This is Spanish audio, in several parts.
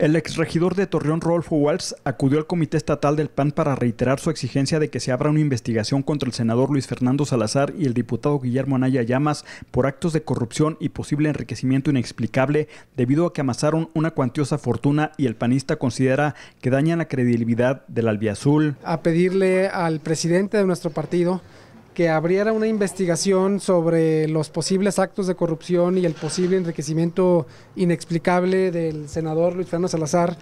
El exregidor de Torreón, Rolfo Walsh, acudió al Comité Estatal del PAN para reiterar su exigencia de que se abra una investigación contra el senador Luis Fernando Salazar y el diputado Guillermo Anaya Llamas por actos de corrupción y posible enriquecimiento inexplicable debido a que amasaron una cuantiosa fortuna y el panista considera que dañan la credibilidad del albiazul. A pedirle al presidente de nuestro partido que abriera una investigación sobre los posibles actos de corrupción y el posible enriquecimiento inexplicable del senador Luis Fernando Salazar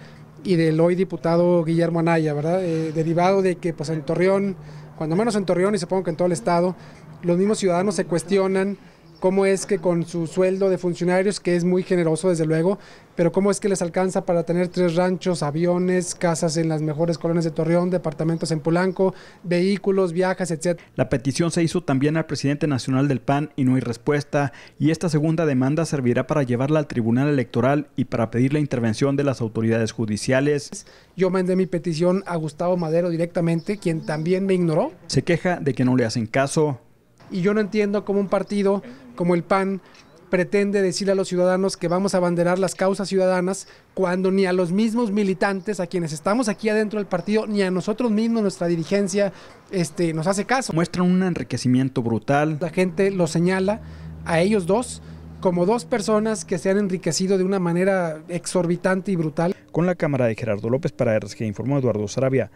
y del hoy diputado Guillermo Anaya, ¿verdad? Eh, derivado de que pues en Torreón, cuando menos en Torreón y supongo que en todo el estado, los mismos ciudadanos se cuestionan cómo es que con su sueldo de funcionarios, que es muy generoso desde luego, pero cómo es que les alcanza para tener tres ranchos, aviones, casas en las mejores colonias de Torreón, departamentos en Polanco, vehículos, viajes, etc. La petición se hizo también al presidente nacional del PAN y no hay respuesta, y esta segunda demanda servirá para llevarla al Tribunal Electoral y para pedir la intervención de las autoridades judiciales. Yo mandé mi petición a Gustavo Madero directamente, quien también me ignoró. Se queja de que no le hacen caso. Y yo no entiendo cómo un partido como el PAN pretende decir a los ciudadanos que vamos a abanderar las causas ciudadanas cuando ni a los mismos militantes, a quienes estamos aquí adentro del partido, ni a nosotros mismos, nuestra dirigencia, este, nos hace caso. Muestran un enriquecimiento brutal. La gente lo señala a ellos dos como dos personas que se han enriquecido de una manera exorbitante y brutal. Con la cámara de Gerardo López para que informó Eduardo Sarabia.